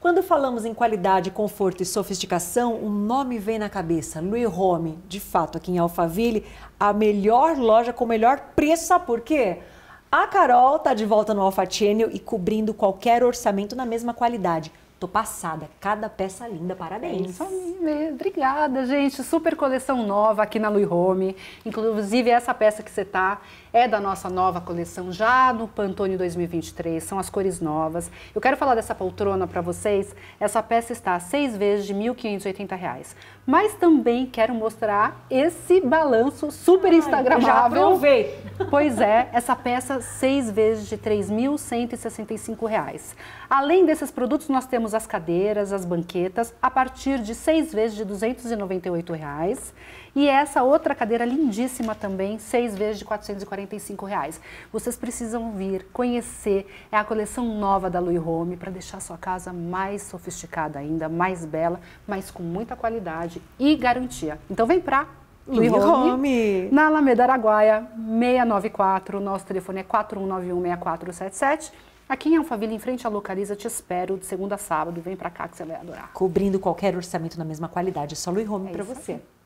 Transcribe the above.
Quando falamos em qualidade, conforto e sofisticação, um nome vem na cabeça, Louis Home. De fato, aqui em Alphaville, a melhor loja com o melhor preço, sabe por quê? A Carol está de volta no Alpha Channel e cobrindo qualquer orçamento na mesma qualidade. Tô passada, cada peça linda, parabéns. É isso mesmo. Né? Obrigada, gente. Super coleção nova aqui na Louis Home. Inclusive, essa peça que você tá é da nossa nova coleção, já no Pantone 2023, são as cores novas. Eu quero falar dessa poltrona para vocês. Essa peça está seis vezes de R$ 1.580. Mas também quero mostrar esse balanço super instagramável. Já aproveita Pois é, essa peça seis vezes de R$ 3.165. Além desses produtos, nós temos as cadeiras, as banquetas, a partir de seis vezes de R$ 298. Reais, e essa outra cadeira lindíssima também, seis vezes de R$ 445. Reais. Vocês precisam vir, conhecer, é a coleção nova da Louis Home para deixar a sua casa mais sofisticada ainda, mais bela, mas com muita qualidade e garantia. Então vem pra Luiz Home, Home, na Alameda Araguaia, 694. Nosso telefone é 41916477. Aqui em Alphaville, em frente à Localiza, te espero de segunda a sábado. Vem para cá que você vai adorar. Cobrindo qualquer orçamento na mesma qualidade. É só Luiz Home é para você. Aqui.